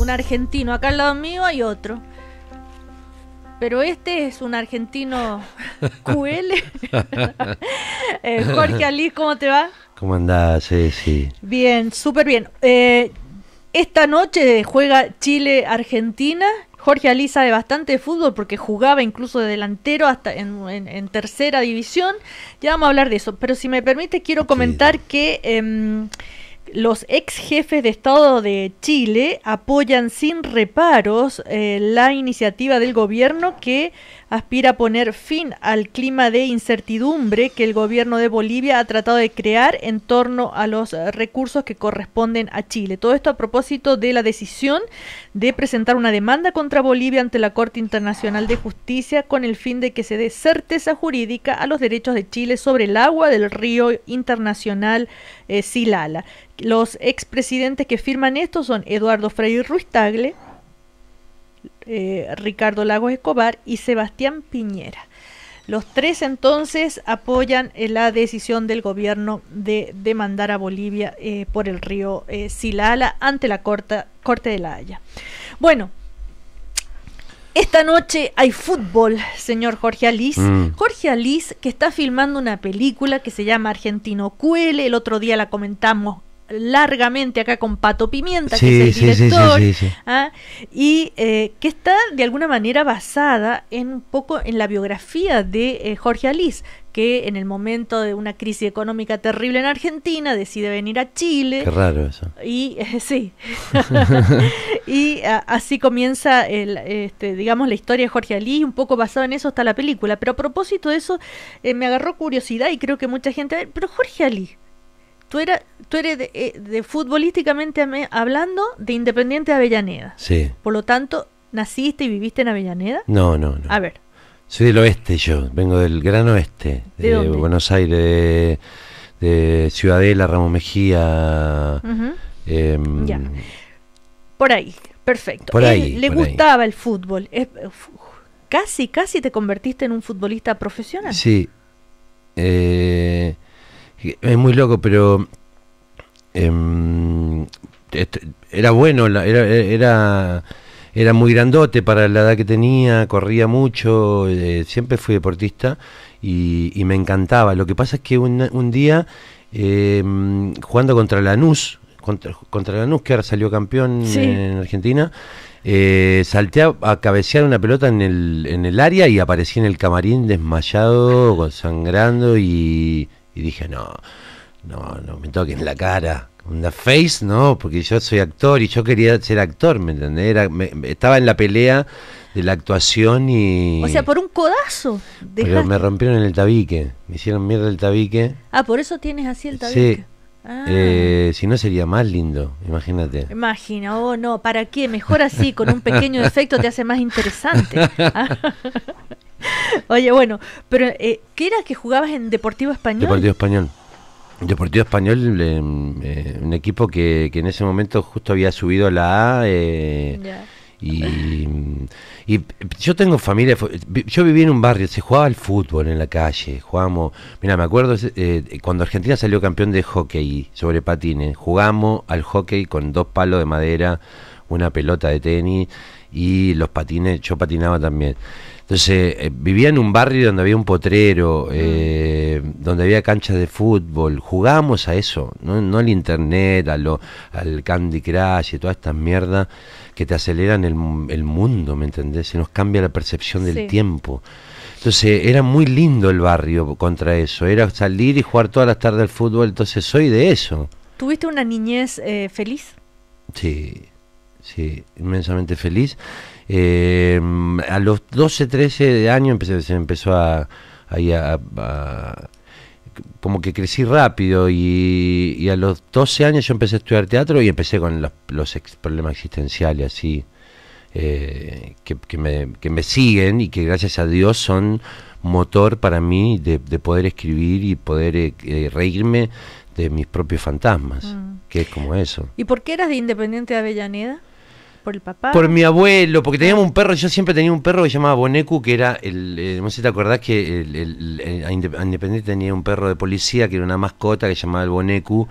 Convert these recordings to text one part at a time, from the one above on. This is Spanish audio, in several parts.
un argentino. Acá al lado mío hay otro. Pero este es un argentino QL. Eh, Jorge Ali, ¿cómo te va? ¿Cómo andás, sí Bien, súper bien. Eh, esta noche juega Chile-Argentina. Jorge Ali sabe bastante de fútbol porque jugaba incluso de delantero hasta en, tercera división. Ya vamos a hablar de eso. Pero si me permite, quiero comentar que... Em, los ex jefes de Estado de Chile apoyan sin reparos eh, la iniciativa del gobierno que aspira a poner fin al clima de incertidumbre que el gobierno de Bolivia ha tratado de crear en torno a los eh, recursos que corresponden a Chile. Todo esto a propósito de la decisión de presentar una demanda contra Bolivia ante la Corte Internacional de Justicia con el fin de que se dé certeza jurídica a los derechos de Chile sobre el agua del río internacional eh, Silala. Los expresidentes que firman esto son Eduardo Frei Ruiz Tagle, eh, Ricardo Lagos Escobar y Sebastián Piñera. Los tres entonces apoyan eh, la decisión del gobierno de demandar a Bolivia eh, por el río Silala ante la Corte de la Haya. Bueno, esta noche hay fútbol, señor Jorge Alice. Mm. Jorge Alice que está filmando una película que se llama Argentino QL. El otro día la comentamos largamente acá con Pato Pimienta, que es el director, ¿ah? y eh, que está de alguna manera basada en un poco en la biografía de eh, Jorge Alís, que en el momento de una crisis económica terrible en Argentina decide venir a Chile. Qué raro eso. Y eh, sí. y así comienza el, este, digamos la historia de Jorge Alís, un poco basada en eso está la película, pero a propósito de eso me agarró curiosidad y creo que mucha gente, pero Jorge Alís tú, tú eres de, eh, futbolísticamente hablando de Independiente de Avellaneda. Sí. Por lo tanto, ¿naciste y viviste en Avellaneda? No, no, no. A ver. Soy del oeste yo, vengo del Gran Oeste, de, Buenos Aires, de, Ciudadela, Ramón Mejía. Em, ya. Por ahí, perfecto. Por eh, ahí, le gustaba el fútbol. casi, casi te convertiste en un futbolista profesional. Sí. Eh, es muy loco, pero em, era bueno, era, era, muy grandote para la edad que tenía, corría mucho, eh, siempre fui deportista y, me encantaba. Lo que pasa es que un, día, em, jugando contra Lanús, contra, contra Lanús, que ahora salió campeón en Argentina, eh, salté a, cabecear una pelota en el, en el área y aparecí en el camarín desmayado, sangrando y y dije, no, no, no me toquen la cara. Una face, no, porque yo soy actor y yo quería ser actor, ¿me entendés? Era, estaba en la pelea de la actuación y... O sea, por un codazo. Pero me rompieron en el tabique, me hicieron mierda el tabique. Ah, por eso tienes así el tabique. Sí, Ah. Eh, si no sería más lindo, imagínate. Imagina, oh no, ¿para qué? Mejor así, con un pequeño efecto te hace más interesante. Oye, bueno, pero eh, ¿qué era que jugabas en Deportivo Español? Deportivo Español. Deportivo Español, eh, un equipo que, que, en ese momento justo había subido a la A. Y y yo tengo familia, yo vivía en un barrio, se jugaba al fútbol en la calle, jugamos mira, me acuerdo eh, cuando Argentina salió campeón de hockey sobre patines, jugamos al hockey con dos palos de madera, una pelota de tenis y los patines, yo patinaba también. Entonces, eh, vivía en un barrio donde había un potrero, mm. eh, donde había canchas de fútbol, jugábamos a eso, no, al internet, al Candy Crush y todas estas mierdas que te aceleran el, el mundo, ¿me entendés? Se nos cambia la percepción del tiempo. Entonces era muy lindo el barrio contra eso, era salir y jugar todas las tardes al fútbol, entonces soy de eso. ¿Tuviste una niñez eh, feliz? Sí, sí, inmensamente feliz. Eh, a los 12, 13 años empecé, se empezó a, a, a como que crecí rápido y, a los 12 años yo empecé a estudiar teatro y empecé con los, los problemas existenciales así, eh, que, me, siguen y que gracias a Dios son motor para mí de, poder escribir y poder eh, eh, reírme de mis propios fantasmas, mm. que es como eso. ¿Y por qué eras de Independiente de Avellaneda? ¿Por mi abuelo, porque ah. teníamos un perro, yo siempre tenía un perro que se llamaba Bonecu, que era el, eh, no sé si te acordás que el, eh, Independiente tenía un perro de policía que era una mascota que se llamaba el Bonecu,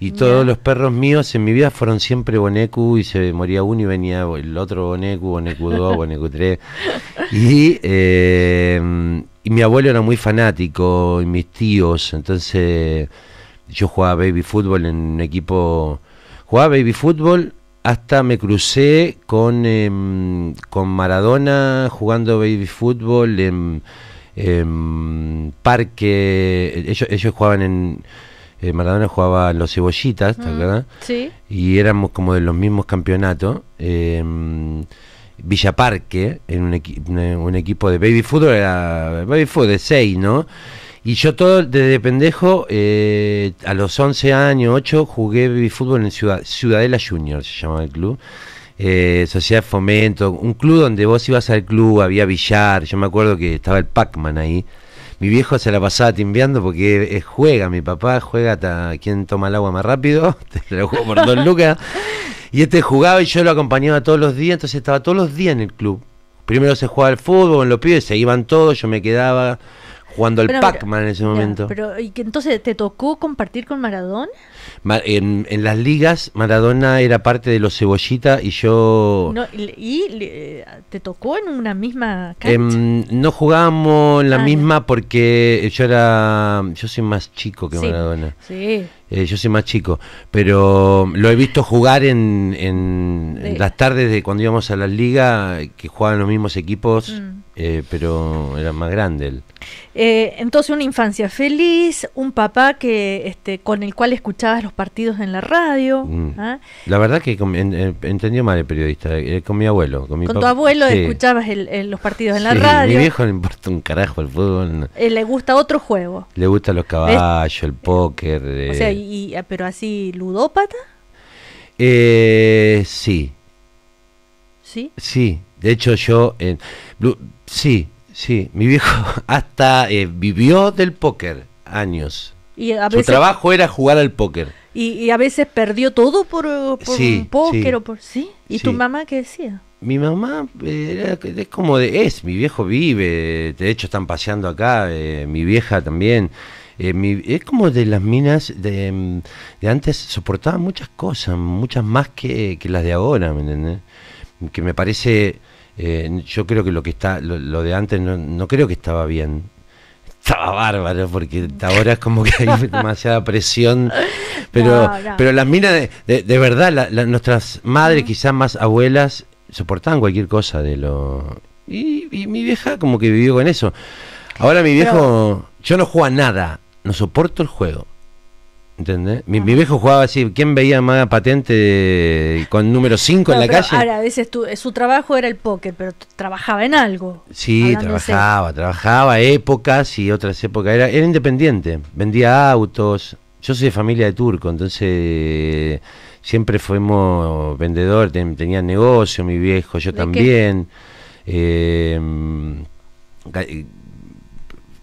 y todos los perros míos en mi vida fueron siempre Bonecu, y se moría uno y venía el otro Bonecu, Bonecu 2, Bonecu 3, y... Eh, y mi abuelo era muy fanático, y mis tíos, entonces yo jugaba baby fútbol en un equipo, jugaba baby fútbol hasta me crucé con, em, con Maradona jugando baby fútbol en, em, parque. Ellos, ellos jugaban en. Eh, Maradona jugaba en los cebollitas, ¿verdad? Mm, sí. Y éramos como de los mismos campeonatos. Em, Villa Parque, en un, un, equipo de baby fútbol, era baby fútbol de 6, ¿no? Y yo todo desde pendejo, eh, a los 11 años, 8, jugué fútbol en Ciudad, Ciudadela Junior, se llamaba el club. Eh, Sociedad Fomento, un club donde vos ibas al club, había billar, yo me acuerdo que estaba el Pac-Man ahí. Mi viejo se la pasaba timbeando porque juega, mi papá juega hasta quien toma el agua más rápido, te lo juego por Don Lucas. Y este jugaba y yo lo acompañaba todos los días, entonces estaba todos los días en el club. Primero se jugaba el fútbol, en los pibes se iban todos, yo me quedaba jugando al pacman en ese momento. ¿y que entonces te tocó compartir con Maradona? en, las ligas, Maradona era parte de los Cebollita y yo. y, te tocó en una misma cancha? Em, no jugábamos en la ah, misma porque yo era. Yo soy más chico que Maradona. Sí. Eh, yo soy más chico, pero lo he visto jugar en, las tardes de cuando íbamos a la liga, que jugaban los mismos equipos, mm. eh, pero era más grande él. Eh, entonces una infancia feliz, un papá que este, con el cual escuchabas los partidos en la radio. Mm. ¿ah? La verdad que entendió mal el periodista, con mi abuelo. Con, tu abuelo escuchabas los partidos en la radio. A mi viejo le importa un carajo el fútbol. le gusta otro juego. Le gusta los caballos, el póker. O sea, y, ah, ¿Pero así ludópata? Eh, sí. ¿Sí? Sí. De hecho, yo. sí, sí. Mi viejo hasta eh, vivió del póker años. Y Su trabajo era jugar al póker. Y, a veces perdió todo por, un póker o por. ¿Sí? ¿Y tu mamá qué decía? Mi mamá eh, es como de. Es, mi viejo vive. De hecho, están paseando acá. mi vieja también. Eh, es como de las minas mm, de, antes, soportaba muchas cosas, muchas más que, las de ahora, ¿me Que me parece, eh, yo creo que lo que está, lo, de antes no, no creo que estaba bien, estaba bárbaro porque ahora es como que hay demasiada presión pero pero las minas de, de, verdad nuestras madres quizás más abuelas soportaban cualquier cosa de lo y, mi vieja como que vivió con eso ahora mi viejo yo no juego a nada no soporto el juego. ¿Entendés? Mi, viejo jugaba así. ¿Quién veía más patente eh, con número 5 en la calle? Ahora, a veces su trabajo era el poker pero trabajaba en algo. Sí, trabajaba, trabajaba épocas y otras épocas. Era, era independiente, vendía autos. Yo soy de familia de turco, entonces siempre fuimos vendedor, tenía negocio, mi viejo, yo también. Eh,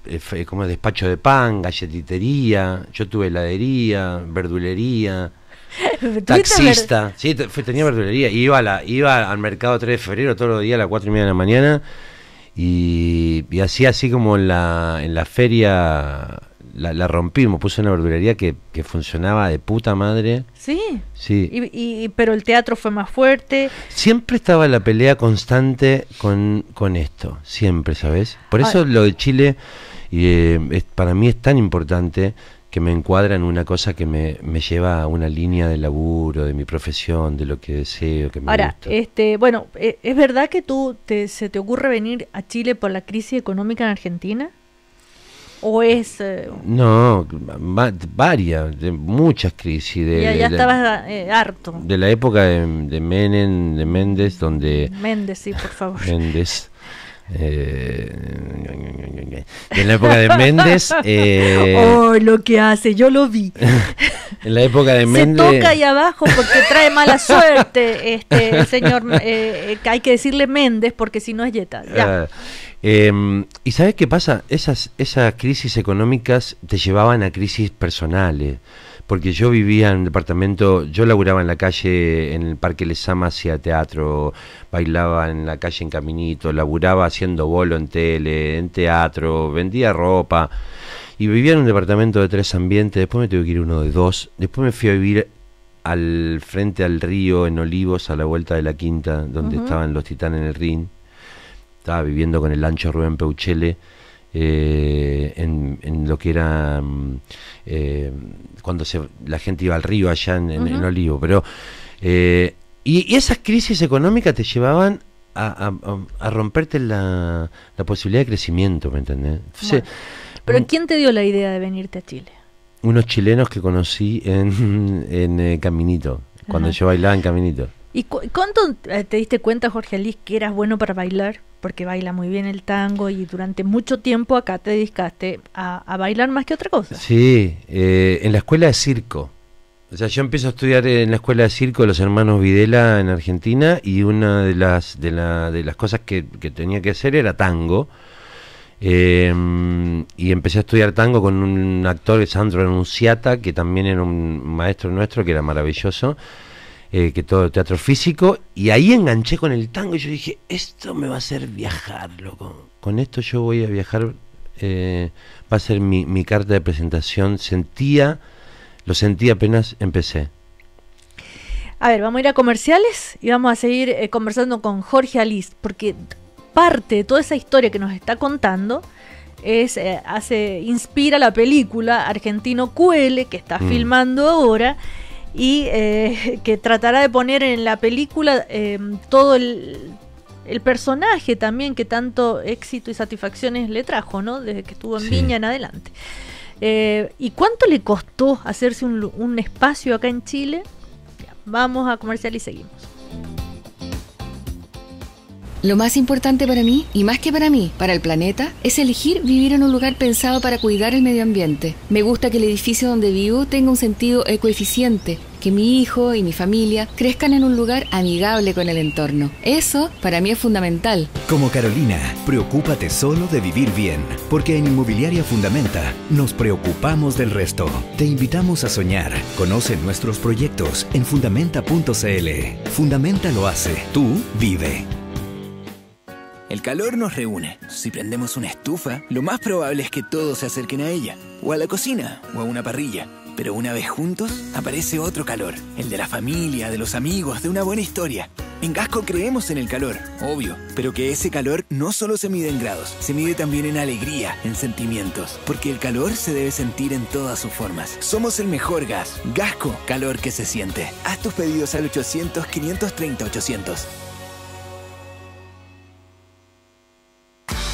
eh, como despacho de pan, galletitería, yo tuve heladería, verdulería, taxista, sí, tenía verdulería, iba, la, iba al mercado 3 de febrero todos los días a las 4 y media de la mañana y, y así así como en la, en la feria la, rompimos, puse una verdulería que, funcionaba de puta madre. Sí. Sí. Y, pero el teatro fue más fuerte. Siempre estaba la pelea constante con, esto, siempre, ¿sabes? Por ah. eso lo de Chile y eh, para mí es tan importante que me encuadra en una cosa que me, lleva a una línea de laburo, de mi profesión, de lo que deseo, que me Ahora, este, bueno, eh, ¿es verdad que tú se te ocurre venir a Chile por la crisis económica en Argentina? ¿O es...? Eh, no, varias, de muchas crisis. De, ya, estabas harto. De la época de, de Menem, de Méndez, donde... Méndez, sí, por favor. Méndez eh, en la época de Méndez. Eh, oh, lo que hace, yo lo vi. En la época de Méndez. Se toca ahí abajo porque trae mala suerte, este señor. Eh, eh, hay que decirle Méndez porque si no es Yeta. Ah, em, ¿Y sabes qué pasa? Esas, esas crisis económicas te llevaban a crisis personales porque yo vivía en un departamento, yo laburaba en la calle, en el Parque Lesama hacía teatro, bailaba en la calle en Caminito, laburaba haciendo bolo en tele, en teatro, vendía ropa y vivía en un departamento de tres ambientes, después me tuve que ir uno de dos, después me fui a vivir al frente al río en Olivos, a la vuelta de la quinta, donde estaban los titanes en el Rin. estaba viviendo con el ancho Rubén Peuchele eh, en, lo que era mm, eh, cuando se, la gente iba al río allá en, Olivo. Pero, eh, y, esas crisis económicas te llevaban a, romperte la, posibilidad de crecimiento, ¿me entendés? Pero ¿quién te dio la idea de venirte a Chile? Unos chilenos que conocí en, Caminito, cuando yo bailaba en Caminito. ¿Y cuánto te diste cuenta, Jorge Alice, que eras bueno para bailar? porque baila muy bien el tango y durante mucho tiempo acá te dedicaste a, bailar más que otra cosa. Sí, eh, en la escuela de circo. O sea, yo empiezo a estudiar en la escuela de circo de los hermanos Videla en Argentina y una de las, de, las cosas que, tenía que hacer era tango. Em, y empecé a estudiar tango con un actor, Sandro Anunciata que también era un maestro nuestro, que era maravilloso. Eh, que todo el teatro físico, y ahí enganché con el tango y yo dije, esto me va a hacer viajar, loco. Con esto yo voy a viajar, eh, va a ser mi, carta de presentación. Sentía, lo sentí apenas empecé. A ver, vamos a ir a comerciales y vamos a seguir eh, conversando con Jorge Alice, porque parte de toda esa historia que nos está contando es hace inspira la película Argentino QL que está mm. filmando ahora y eh, que tratará de poner en la película eh, todo el, personaje también que tanto éxito y satisfacciones le trajo, ¿no? Desde que estuvo en Viña en adelante. Eh, ¿Y cuánto le costó hacerse un, espacio acá en Chile? vamos a comercial y seguimos. Lo más importante para mí, y más que para mí, para el planeta, es elegir vivir en un lugar pensado para cuidar el medio ambiente. Me gusta que el edificio donde vivo tenga un sentido ecoeficiente, que mi hijo y mi familia crezcan en un lugar amigable con el entorno. Eso para mí es fundamental. Como Carolina, preocúpate solo de vivir bien, porque en Inmobiliaria Fundamenta nos preocupamos del resto. Te invitamos a soñar. Conoce nuestros proyectos en fundamenta.cl. Fundamenta lo hace, tú vive. El calor nos reúne. Si prendemos una estufa, lo más probable es que todos se acerquen a ella, o a la cocina, o a una parrilla. Pero una vez juntos, aparece otro calor, el de la familia, de los amigos, de una buena historia. En Gasco creemos en el calor, obvio, pero que ese calor no solo se mide en grados, se mide también en alegría, en sentimientos, porque el calor se debe sentir en todas sus formas. Somos el mejor gas. Gasco, calor que se siente. Haz tus pedidos al 800 530 800.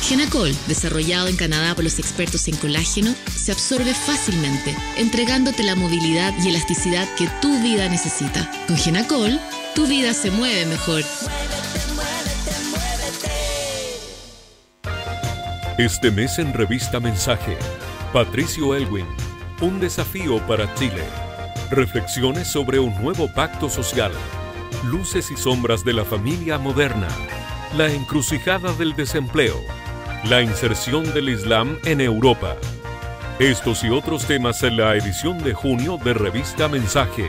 Genacol, desarrollado en Canadá por los expertos en colágeno, se absorbe fácilmente, entregándote la movilidad y elasticidad que tu vida necesita. Con Genacol, tu vida se mueve mejor. Este mes en Revista Mensaje, Patricio Elwin, un desafío para Chile. Reflexiones sobre un nuevo pacto social. Luces y sombras de la familia moderna. La encrucijada del desempleo la inserción del Islam en Europa. Estos y otros temas en la edición de junio de Revista Mensaje.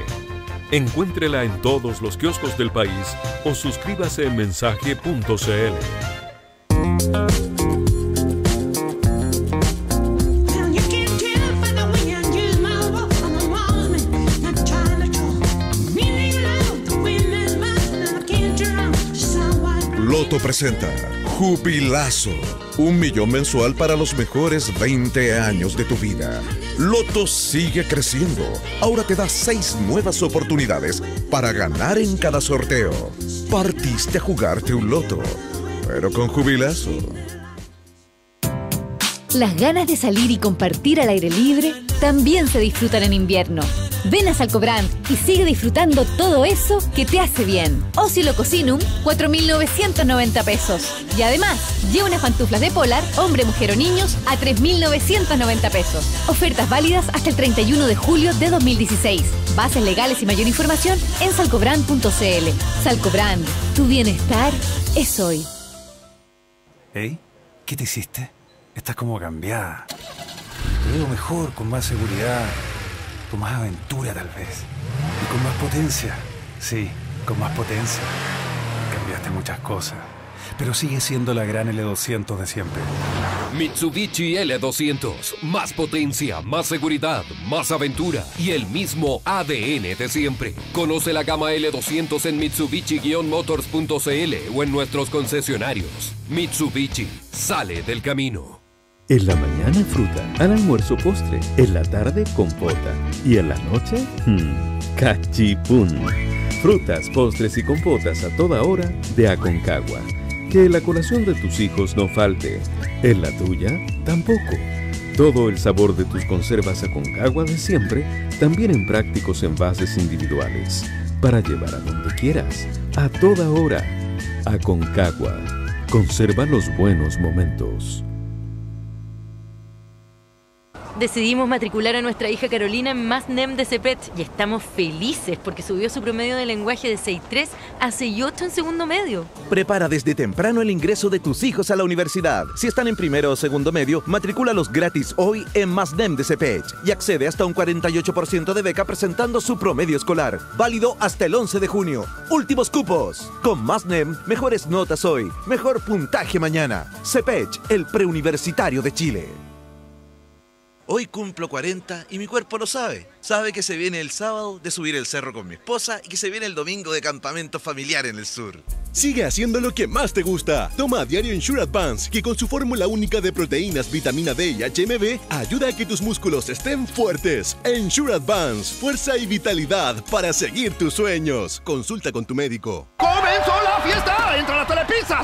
Encuéntrela en todos los kioscos del país o suscríbase en mensaje.cl. Loto presenta Jubilazo. Un millón mensual para los mejores 20 años de tu vida. Loto sigue creciendo. Ahora te da seis nuevas oportunidades para ganar en cada sorteo. Partiste a jugarte un loto, pero con jubilazo. Las ganas de salir y compartir al aire libre también se disfrutan en invierno. Ven a Salcobrand y sigue disfrutando todo eso que te hace bien. Ocilo Cocinum, 4.990 pesos. Y además, lleva unas pantuflas de Polar, hombre, mujer o niños, a 3.990 pesos. Ofertas válidas hasta el 31 de julio de 2016. Bases legales y mayor información en salcobrand.cl. Salcobrand, tu bienestar es hoy. Hey, ¿qué te hiciste? Estás como cambiada. Te veo mejor, con más seguridad con más aventura tal vez. Y con más potencia. Sí, con más potencia. Cambiaste muchas cosas. Pero sigue siendo la gran L200 de siempre. Mitsubishi L200. Más potencia, más seguridad, más aventura y el mismo ADN de siempre. Conoce la gama L200 en Mitsubishi-motors.cl o en nuestros concesionarios. Mitsubishi sale del camino. En la mañana fruta, al almuerzo postre, en la tarde compota y en la noche hmm, Cachipun. Frutas, postres y compotas a toda hora de Aconcagua. Que la colación de tus hijos no falte, en la tuya tampoco. Todo el sabor de tus conservas Aconcagua de siempre, también en prácticos envases individuales, para llevar a donde quieras, a toda hora. Aconcagua, conserva los buenos momentos decidimos matricular a nuestra hija Carolina en más NEM de CEPET y estamos felices porque subió su promedio de lenguaje de 6.3 a 6.8 en segundo medio. Prepara desde temprano el ingreso de tus hijos a la universidad. Si están en primero o segundo medio, los gratis hoy en más NEM de CEPET y accede hasta un 48% de beca presentando su promedio escolar. Válido hasta el 11 de junio. Últimos cupos. Con más NEM, mejores notas hoy, mejor puntaje mañana. CEPET, el preuniversitario de Chile. Hoy cumplo 40 y mi cuerpo lo sabe. Sabe que se viene el sábado de subir el cerro con mi esposa y que se viene el domingo de campamento familiar en el sur. Sigue haciendo lo que más te gusta. Toma a diario Ensure Advance, que con su fórmula única de proteínas, vitamina D y HMB, ayuda a que tus músculos estén fuertes. Ensure Advance, fuerza y vitalidad para seguir tus sueños. Consulta con tu médico. ¡Comenzó la fiesta! ¡Entra la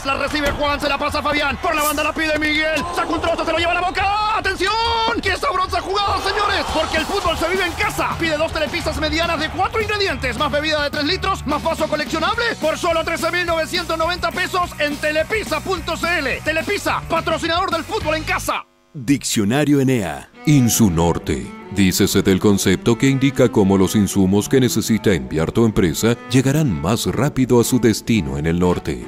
la recibe Juan, se la pasa Fabián. Por la banda la pide Miguel. Saca un trozo, se lo lleva a la boca. ¡Atención! ¡Qué sabrosa jugada, señores! Porque el fútbol se vive en casa. Pide dos telepizzas medianas de cuatro ingredientes. Más bebida de tres litros, más vaso coleccionable. Por solo 13.990 pesos en telepisa.cl. Telepisa, patrocinador del fútbol en casa. Diccionario Enea. Insunorte. Dícese del concepto que indica cómo los insumos que necesita enviar tu empresa llegarán más rápido a su destino en el norte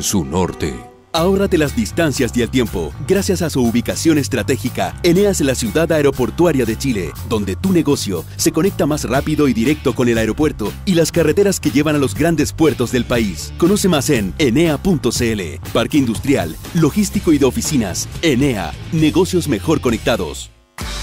su Norte. Ahórrate las distancias y el tiempo gracias a su ubicación estratégica. Enea es la ciudad aeroportuaria de Chile, donde tu negocio se conecta más rápido y directo con el aeropuerto y las carreteras que llevan a los grandes puertos del país. Conoce más en enea.cl. Parque industrial, logístico y de oficinas. Enea, negocios mejor conectados.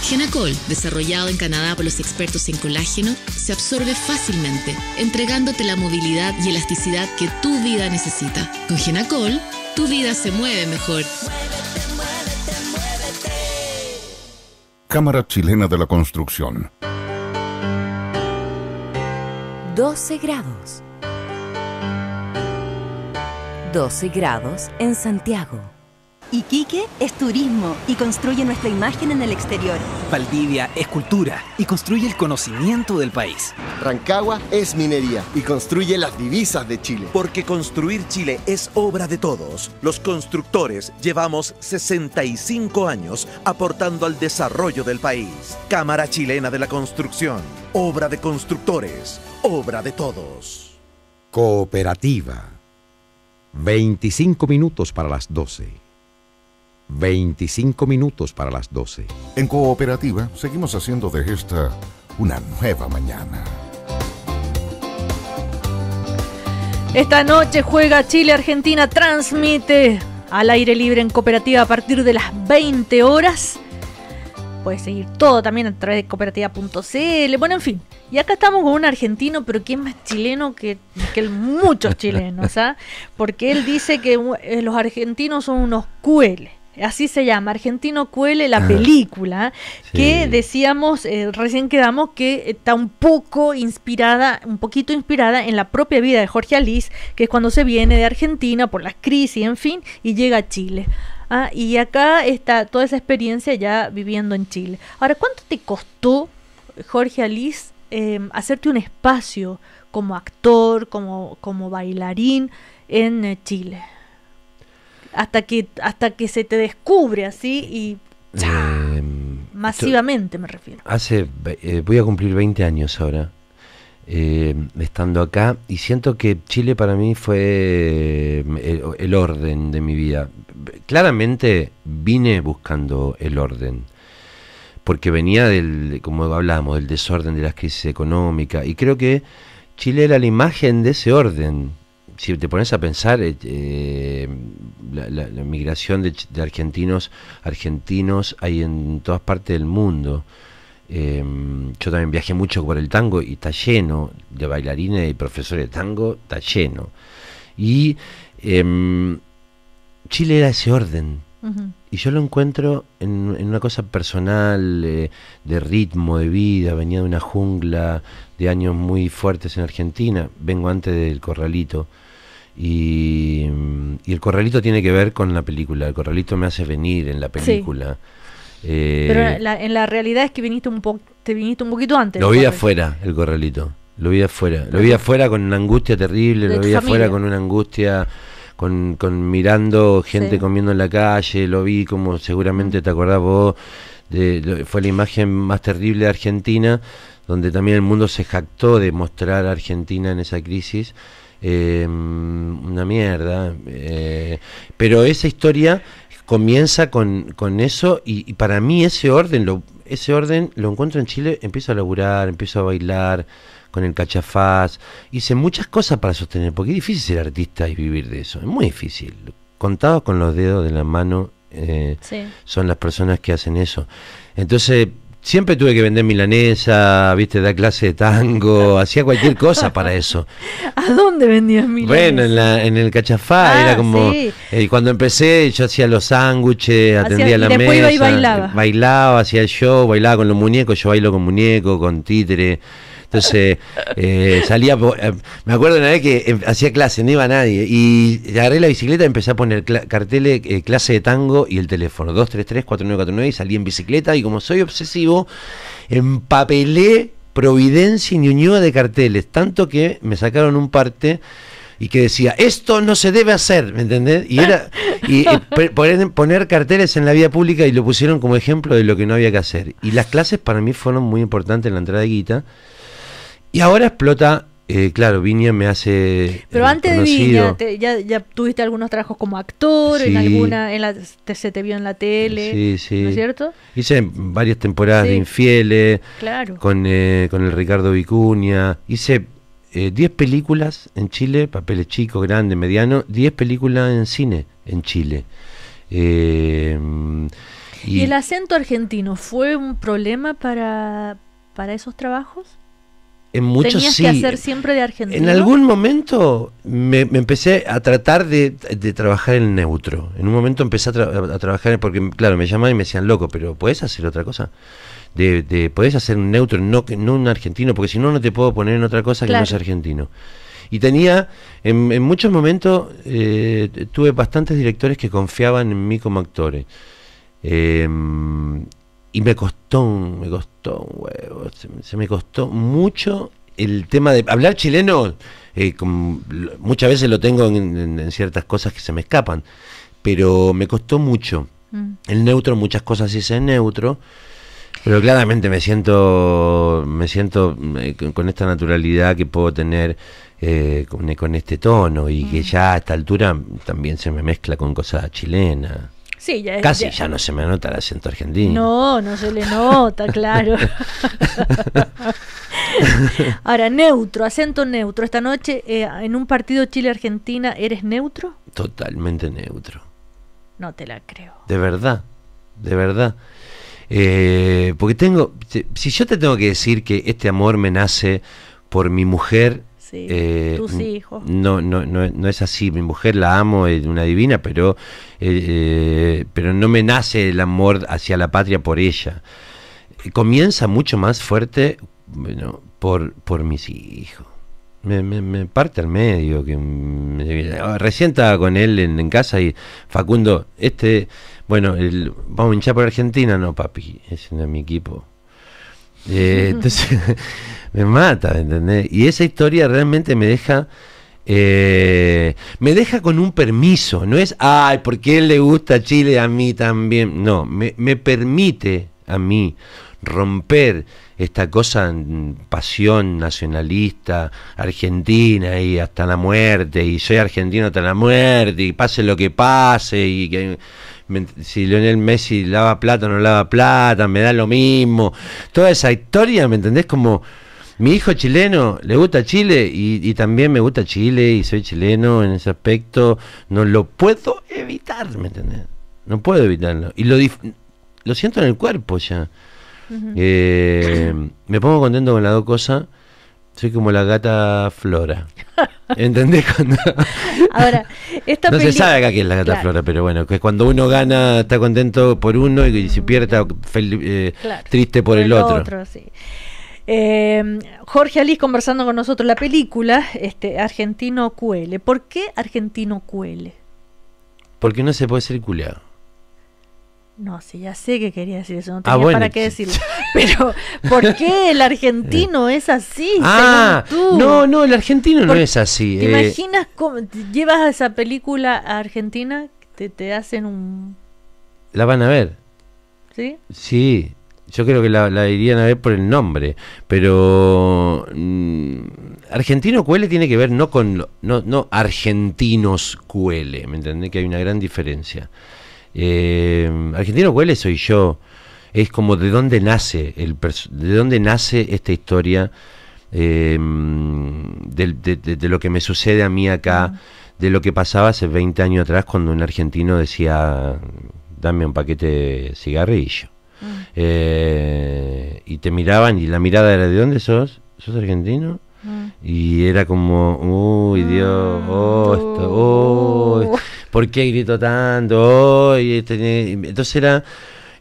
Genacol, desarrollado en Canadá por los expertos en colágeno, se absorbe fácilmente, entregándote la movilidad y elasticidad que tu vida necesita. Con Genacol, tu vida se mueve mejor. Cámara Chilena de la Construcción. 12 grados. 12 grados en Santiago. Iquique es turismo y construye nuestra imagen en el exterior. Valdivia es cultura y construye el conocimiento del país. Rancagua es minería y construye las divisas de Chile. Porque construir Chile es obra de todos. Los constructores llevamos 65 años aportando al desarrollo del país. Cámara Chilena de la Construcción. Obra de constructores. Obra de todos. Cooperativa. 25 minutos para las 12. 25 minutos para las 12. En cooperativa, seguimos haciendo de esta una nueva mañana. Esta noche juega Chile-Argentina, transmite al aire libre en cooperativa a partir de las 20 horas. Puedes seguir todo también a través de cooperativa.cl. Bueno, en fin. Y acá estamos con un argentino, pero ¿quién más chileno que, que muchos chilenos? ¿ah? Porque él dice que eh, los argentinos son unos cueles así se llama, Argentino Cuele, la película, que decíamos, eh, recién quedamos, que eh, está un poco inspirada, un poquito inspirada en la propia vida de Jorge Alice, que es cuando se viene de Argentina por la crisis, en fin, y llega a Chile. Ah, y acá está toda esa experiencia ya viviendo en Chile. Ahora, ¿cuánto te costó, Jorge Alice, em, hacerte un espacio como actor, como, como bailarín en eh, Chile? hasta que, hasta que se te descubre así y em, masivamente me refiero. Hace, eh, voy a cumplir 20 años ahora. Em, estando acá y siento que Chile para mí fue em, el, orden de mi vida. Claramente vine buscando el orden, porque venía del, como hablábamos, del desorden de las crisis económicas y creo que Chile era la imagen de ese orden si te pones a pensar, eh, eh, la, migración de, argentinos, argentinos hay en todas partes del mundo. Em, yo también viajé mucho por el tango y está lleno de bailarines y profesores de tango, está lleno. Y em, Chile era ese orden. Y yo lo encuentro en, una cosa personal, eh, de ritmo, de vida. Venía de una jungla de años muy fuertes en Argentina. Vengo antes del corralito. Y, el corralito tiene que ver con la película. El corralito me hace venir en la película. Eh, Pero en la realidad es que viniste un po te viniste un poquito antes. Lo vi afuera, el corralito. Lo vi afuera. Lo vi afuera con una angustia terrible. lo vi afuera con una angustia. Con, con mirando gente comiendo en la calle, lo vi como seguramente mm. te acordás vos, fue la imagen más terrible de Argentina, donde también el mundo se jactó de mostrar a Argentina en esa crisis eh, una mierda. Eh, pero esa historia comienza con, eso y, para mí ese orden, lo, ese orden lo encuentro en Chile, empiezo a laburar, empiezo a bailar con el cachafaz, hice muchas cosas para sostener, porque es difícil ser artista y vivir de eso, es muy difícil. Contados con los dedos de la mano eh, son las personas que hacen eso. Entonces Siempre tuve que vender milanesa, viste, dar clase de tango, hacía cualquier cosa para eso. ¿A dónde vendías milanesa? Bueno, en, el cachafá, ah, era como... Sí. Eh, cuando empecé yo hacía los sándwiches, atendía la mesa. Iba y bailaba. Bailaba, hacía el show, bailaba con los muñecos, yo bailo con muñecos, con títere. Entonces eh, eh, salía, eh, me acuerdo una vez que em, hacía clase, no iba nadie, y agarré la bicicleta y empecé a poner carteles, clase de tango y el teléfono, 233-4949, y salí en bicicleta, y como soy obsesivo, empapelé Providencia y Ñuñoa de carteles, tanto que me sacaron un parte y que decía, esto no se debe hacer, ¿me entendés? Y era y, poner, poner, carteles en la vía pública y lo pusieron como ejemplo de lo que no había que hacer. Y las clases para mí fueron muy importantes en la entrada de Guita. Y ahora explota, eh, claro, Viña me hace. Pero eh, antes de Viña, ya, tuviste algunos trabajos como actor, en alguna, en se te vio en la tele. Sí, ¿No es cierto? Hice varias temporadas de Infieles. Con, eh, con el Ricardo Vicuña. Hice 10 películas en Chile, papeles chicos, grandes, medianos, 10 películas en cine en Chile. y, ¿Y el acento argentino fue un problema para, para esos trabajos? En Tenías que hacer siempre de argentino. En algún momento me, empecé a tratar de, trabajar en neutro. En un momento empecé a, trabajar, porque claro, me llamaban y me decían, loco, pero ¿puedes hacer otra cosa? De, de hacer un neutro, no, no un argentino? Porque si no, no te puedo poner en otra cosa que no sea argentino. Y tenía, en, muchos momentos, eh, tuve bastantes directores que confiaban en mí como actores. Eh, y me costó, me costó un huevo, se, me costó mucho el tema de hablar chileno, eh, muchas veces lo tengo en, ciertas cosas que se me escapan, pero me costó mucho. Mm. El neutro, muchas cosas hice en neutro, pero claramente me siento, me siento eh, con, esta naturalidad que puedo tener eh, con, este tono y que mm. ya a esta altura también se me mezcla con cosas chilenas. Sí, ya, Casi ya. no se me nota el acento argentino. No, no se le nota, claro. Ahora, neutro, acento neutro. Esta noche, eh, en un partido Chile-Argentina, ¿eres neutro? Totalmente neutro. No te la creo. De verdad, de verdad. Eh, porque tengo, si yo te tengo que decir que este amor me nace por mi mujer eh, Tus hijos. No, no, no, es así. Mi mujer la amo, es una divina, pero, eh, eh, pero no me nace el amor hacia la patria por ella. Comienza mucho más fuerte bueno, por, por mis hijos. Me, me, me, parte al medio. que me, ah, Recién estaba con él en, casa y Facundo, este, bueno, el, vamos a hinchar por Argentina, no, papi, es no es mi equipo. Eh, entonces me mata, ¿entendés? Y esa historia realmente me deja... Eh, me deja con un permiso, no es, ay, porque él le gusta Chile a mí también? No, me, me permite a mí romper esta cosa, mm, pasión nacionalista, argentina y hasta la muerte, y soy argentino hasta la muerte, y pase lo que pase, y que si Lionel Messi lava plata o no lava plata, me da lo mismo. Toda esa historia, ¿me entendés? Como mi hijo chileno le gusta Chile y, también me gusta Chile y soy chileno en ese aspecto. No lo puedo evitar, ¿me entendés? No puedo evitarlo. Y lo, lo siento en el cuerpo ya. Eh, me pongo contento con las dos cosas soy como la gata Flora. ¿Entendés? Ahora, esta No se sabe acá quién es la gata Flora, pero bueno, que cuando uno gana está contento por uno y si pierde está eh, triste por, el, otro. Em, Jorge Alice conversando con nosotros la película este, Argentino QL. ¿Por qué Argentino QL? Porque no se puede circular no, sí, ya sé que quería decir eso, no ah, tenía para qué decirlo. Pero, ¿por qué el argentino es así? Ah, no, no, el argentino no es así. ¿Te eh. imaginas cómo llevas esa película a Argentina? Te, te hacen un. La van a ver. ¿Sí? Sí, yo creo que la, la, irían a ver por el nombre, pero mm, argentino QL tiene que ver no con no, no argentinos QL, ¿me entendés? Que hay una gran diferencia. Eh, Argentino huele soy yo. Es como de dónde nace el de dónde nace esta historia em, de, lo que me sucede a mí acá, de lo que pasaba hace 20 años atrás cuando un argentino decía dame un paquete de cigarrillo. Mm. Eh, y te miraban y la mirada era ¿de dónde sos? ¿Sos argentino? Mm. Y era como, uy, Dios, oh, esto, oh. Uh. ¿por qué grito tanto? Este entonces era,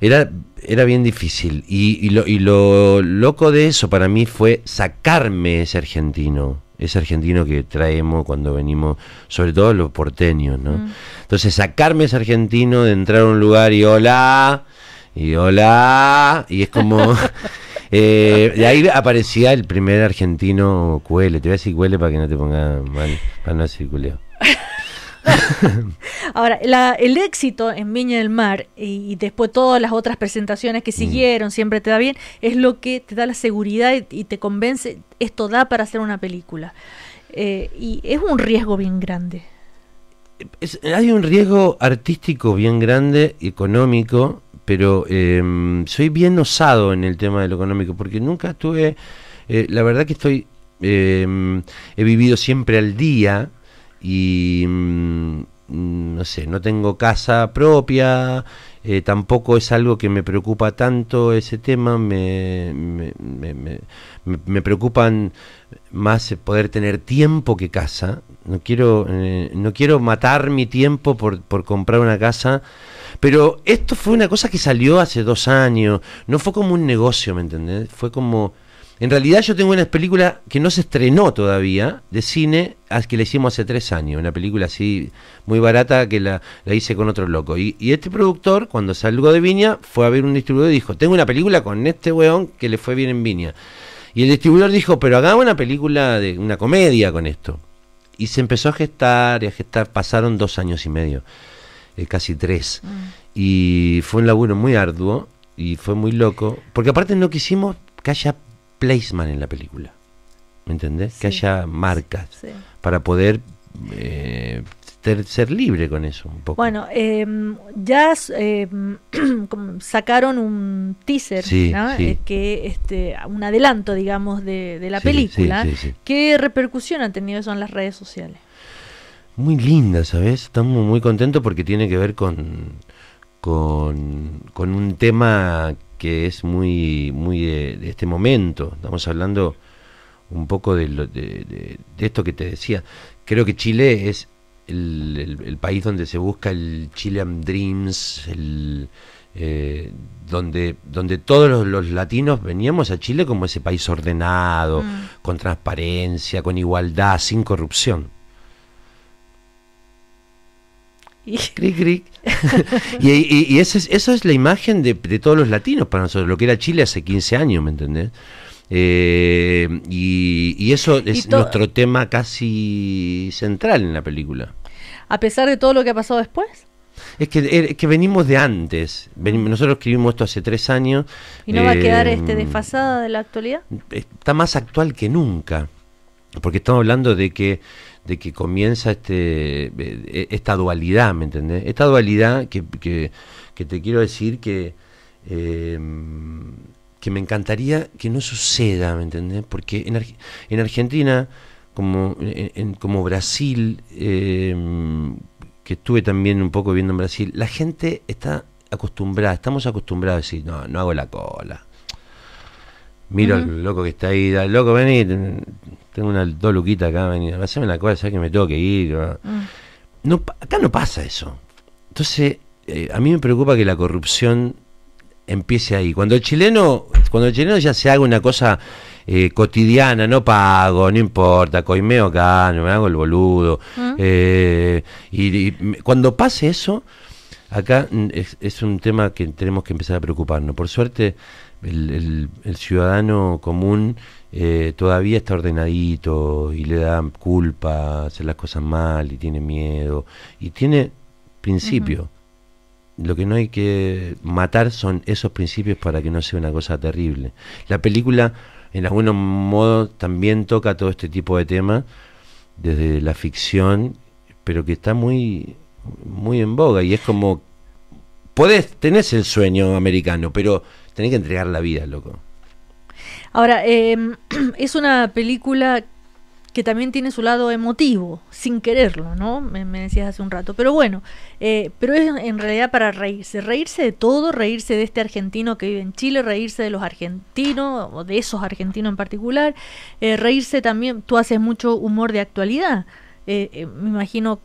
era, era bien difícil. Y, lo, y lo loco de eso para mí fue sacarme ese argentino ese argentino que traemos cuando venimos, sobre todo los porteños, ¿no? Mm. Entonces, sacarme ese argentino de entrar a un lugar y hola, y hola, y es como. Eh, de ahí aparecía el primer argentino Cuele, te voy a decir cuele para que no te ponga mal, para no decir culeo. Ahora, el éxito en Viña del Mar y, después todas las otras presentaciones que mm. siguieron, siempre te da bien, es lo que te da la seguridad y, te convence, esto da para hacer una película. Eh, y es un riesgo bien grande. hay un riesgo artístico bien grande, económico, pero em, soy bien osado en el tema de lo económico, porque nunca estuve, eh, la verdad que estoy, em, he vivido siempre al día, y mm, mm, no sé, no tengo casa propia, eh, tampoco es algo que me preocupa tanto ese tema, me, me, preocupan más poder tener tiempo que casa, no quiero, eh, no quiero matar mi tiempo por, por comprar una casa, pero esto fue una cosa que salió hace dos años, no fue como un negocio, ¿me entendés? Fue como en realidad yo tengo una película que no se estrenó todavía de cine que la hicimos hace tres años, una película así muy barata que la, hice con otro loco. Y, este productor, cuando salgo de Viña, fue a ver un distribuidor y dijo, tengo una película con este weón que le fue bien en Viña. Y el distribuidor dijo, pero hagamos una película de una comedia con esto. Y se empezó a gestar y a gestar, pasaron dos años y medio, eh, casi tres. Mm. Y fue un laburo muy arduo y fue muy loco, porque aparte no quisimos que haya placement en la película. ¿Me entendés? Que haya marcas para poder eh, ser libre con eso un poco. Bueno, em, ya em, sacaron un teaser, eh, que este, un adelanto, digamos, de, la película. ¿Qué repercusión han tenido eso en las redes sociales? Muy linda, ¿sabes? Estamos muy contentos porque tiene que ver con, con, con un tema que es muy, muy de, este momento. Estamos hablando un poco de, de, esto que te decía. Creo que Chile es el, país donde se busca el Chilean Dreams, el, eh, donde, donde todos los, latinos veníamos a Chile como ese país ordenado, mm. con transparencia, con igualdad, sin corrupción. Y, eso, es, la imagen de, de, todos los latinos para nosotros, lo que era Chile hace 15 años, ¿me entendés? Eh, y, eso es nuestro tema casi central en la película. A pesar de todo lo que ha pasado después. Es que, er, venimos de antes. nosotros escribimos esto hace tres años. ¿Y no va a quedar eh, este desfasada de la actualidad? Está más actual que nunca. Porque estamos hablando de que de que comienza este, eh, eh, esta dualidad, ¿me entendés? Esta dualidad que, te quiero decir que, em, que me encantaría que no suceda, ¿me entendés? Porque en, Argentina, como, en, como Brasil, em, que estuve también un poco viendo en Brasil, la gente está acostumbrada, estamos acostumbrados a decir, no, no hago la cola, Miro al loco que está ahí, loco, vení, tengo una, dos luquitas acá, vení, haceme la cosa, ya que me tengo que ir. Mm. No, acá no pasa eso. Entonces, eh, a mí me preocupa que la corrupción empiece ahí. Cuando el chileno, cuando el chileno ya se haga una cosa eh, cotidiana, no pago, no importa, coimeo acá, no me hago el boludo. Mm. Eh, y, cuando pase eso, acá mm, es, es, un tema que tenemos que empezar a preocuparnos. Por suerte, el, ciudadano común eh, todavía está ordenadito y le da culpa hacer las cosas mal y tiene miedo y tiene principio. Lo que no hay que matar son esos principios para que no sea una cosa terrible. La película, en algunos modos, también toca todo este tipo de temas desde la ficción, pero que está muy, muy en boga y es como puedes tenés el sueño americano, pero tenés que entregar la vida, loco. Ahora, em, es una película que también tiene su lado emotivo, sin quererlo, ¿no? Me, decías hace un rato. Pero bueno, eh, pero es en realidad para reírse, reírse de todo, reírse de este argentino que vive en Chile, reírse de los argentinos, o de esos argentinos en particular, eh, reírse también, tú haces mucho humor de actualidad. Eh, me imagino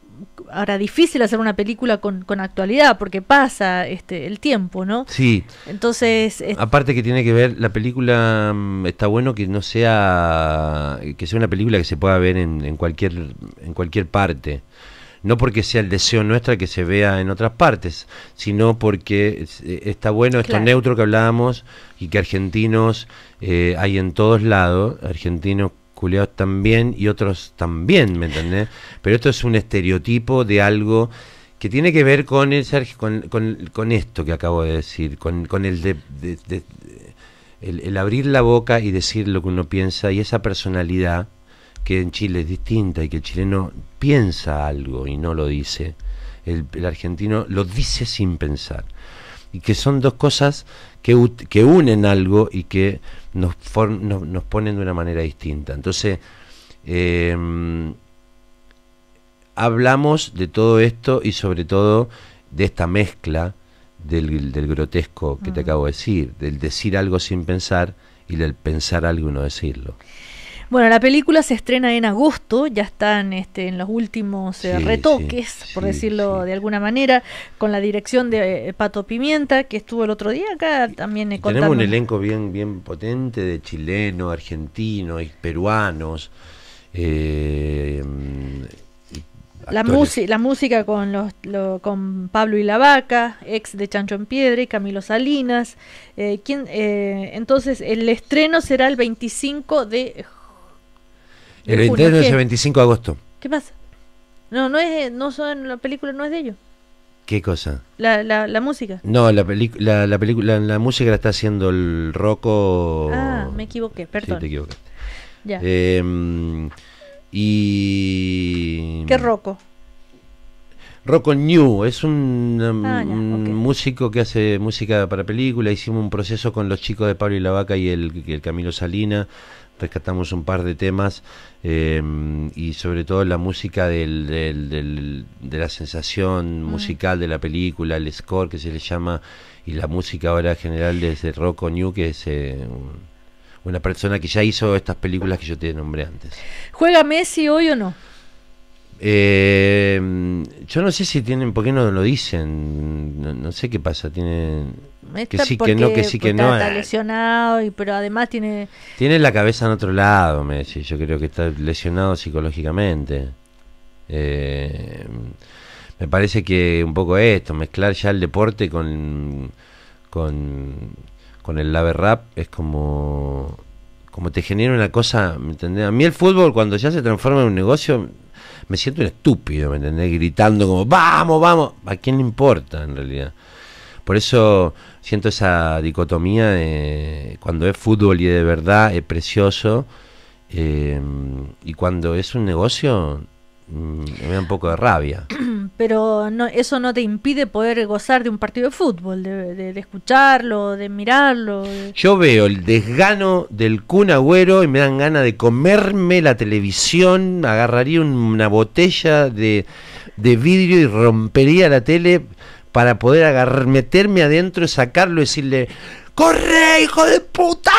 ahora difícil hacer una película con, actualidad porque pasa este el tiempo, ¿no? Sí. Entonces, aparte que tiene que ver la película mm, está bueno que no sea que sea una película que se pueda ver en, en cualquier en cualquier parte. No porque sea el deseo nuestra que se vea en otras partes, sino porque e, está bueno esto neutro que hablábamos y que argentinos eh, hay en todos lados, argentinos culeados también y otros también, ¿me entendés? Pero esto es un estereotipo de algo que tiene que ver con el con, esto que acabo de decir, con, el, de, el, abrir la boca y decir lo que uno piensa y esa personalidad que en Chile es distinta y que el chileno piensa algo y no lo dice. el, argentino lo dice sin pensar. Y que son dos cosas que, unen algo y que nos, ponen de una manera distinta. Entonces, em, hablamos de todo esto y sobre todo de esta mezcla del, grotesco que te acabo de decir, del decir algo sin pensar y del pensar algo y no decirlo. Bueno, la película se estrena en agosto, ya están este, en los últimos eh, retoques, por decirlo de alguna manera, con la dirección de eh, Pato Pimienta, que estuvo el otro día acá también. Eh, tenemos un elenco bien, bien potente de chilenos, argentinos, peruanos. La, la música con, los, con Pablo y la Vaca, ex de Chancho en Piedra y Camilo Salinas. Eh, entonces, el estreno será el 25 de el 23 de el 25 de agosto. ¿Qué pasa? No, no es, no son, la película no es de ellos. ¿Qué cosa? La, la, la música. No, la, película... la, película, la música la está haciendo el Rocco. Ah, me equivoqué, perdón. Sí, te equivoqué. Ya. Em, y. ¿Qué Rocco? Rocco New es ah, um, un, músico que hace música para película. Hicimos un proceso con los chicos de Pablo y la Vaca y el, el Camilo Salina rescatamos un par de temas em, y sobre todo la música de la sensación mm. musical de la película, el score que se le llama y la música ahora general desde Rocco New, que es... Eh, una persona que ya hizo estas películas que yo te nombré antes. ¿Juega Messi hoy o no? Em, yo no sé si tienen, porque no lo dicen, no sé qué pasa, tienen que sí, que no, que sí, que no. Está lesionado, pero además tiene... Tiene la cabeza en otro lado, Messi. Yo creo que está lesionado psicológicamente. Eh, me parece que un poco esto, mezclar ya el deporte con, con, con el lave rap es como, como te genera una cosa, ¿me entendés? A mí el fútbol cuando ya se transforma en un negocio me siento un estúpido, ¿me entendés? Gritando como, vamos, vamos, ¿a quién le importa en realidad? Por eso siento esa dicotomía de cuando es fútbol y de verdad es precioso eh, y cuando es un negocio mm, me da un poco de rabia. Pero no, eso no te impide poder gozar de un partido de fútbol, de, escucharlo, de mirarlo. Yo veo el desgano del Kun y me dan ganas de comerme la televisión, agarraría una botella de, vidrio y rompería la tele para poder agarrar, meterme adentro y sacarlo y decirle, ¡corre, hijo de puta!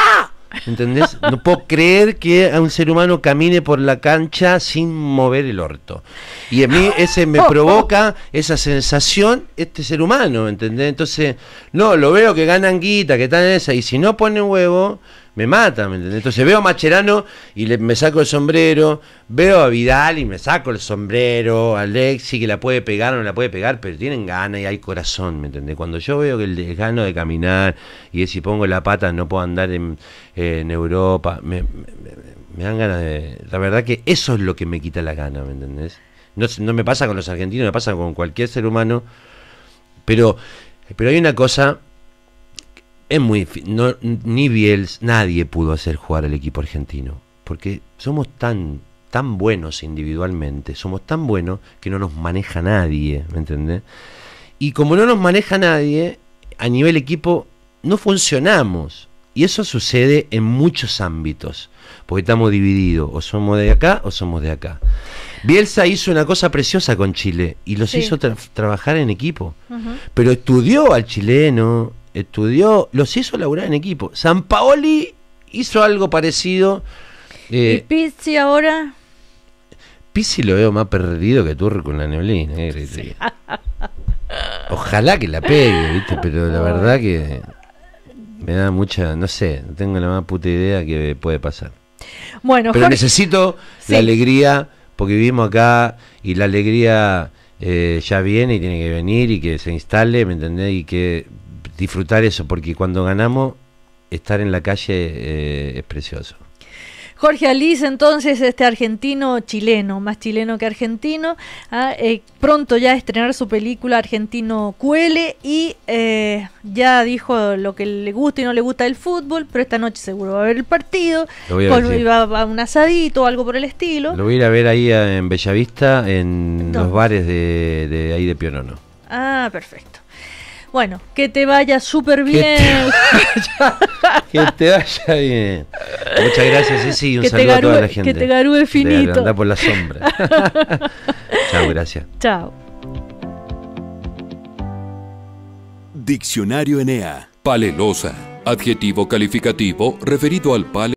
¿Entendés? No puedo creer que un ser humano camine por la cancha sin mover el orto. Y a mí ese me provoca esa sensación, este ser humano, ¿entendés? Entonces, no, lo veo que ganan guita, que están en esa, y si no pone huevo, me mata, ¿me entendés? Entonces veo a Macherano y me saco el sombrero, veo a Vidal y me saco el sombrero, a Lexi que la puede pegar o no la puede pegar, pero tienen ganas y hay corazón, ¿me entendés? Cuando yo veo que el gano de caminar y es si pongo la pata no puedo andar en, Europa, me, me, me, dan ganas de... La verdad que eso es lo que me quita la gana, ¿me entendés? No, no me pasa con los argentinos, me pasa con cualquier ser humano, pero, pero hay una cosa es muy ni Biels, nadie pudo hacer jugar al equipo argentino, porque somos tan tan buenos individualmente, somos tan buenos que no nos maneja nadie, ¿me entendés? Y como no nos maneja nadie, a nivel equipo no funcionamos. Y eso sucede en muchos ámbitos, porque estamos divididos, o somos de acá o somos de acá. Bielsa hizo una cosa preciosa con Chile y los hizo trabajar en equipo, pero estudió al chileno, estudió, los hizo laburar en equipo. San Paoli hizo algo parecido. ¿Y eh, Pizzi ahora? Pizzi lo veo más perdido que Turri con la neblina. Eh, Ojalá que la pegue, ¿viste? Pero la verdad que me da mucha, no sé, no tengo la más puta idea que puede pasar. Bueno, Pero necesito la alegría, porque vivimos acá y la alegría eh, ya viene y tiene que venir y que se instale, ¿me entendés? Y que disfrutar eso, porque cuando ganamos, estar en la calle eh, es precioso. Jorge Alice, entonces, este argentino chileno, más chileno que argentino, ah, eh, pronto ya estrenar su película Argentino Cuele y eh, ya dijo lo que le gusta y no le gusta del fútbol, pero esta noche seguro va a ver el partido, va a, un asadito o algo por el estilo. Lo voy a ir a ver ahí en Bellavista, en los bares de, de ahí de Pionono. Ah, perfecto. Bueno, que te vaya súper bien. Que te vaya bien. Muchas gracias, sí, sí, un saludo a toda la gente. Que te garúe finito. Anda por la sombra. Chao, gracias. Chao. Diccionario Enea. Palelosa. Adjetivo calificativo referido al pale.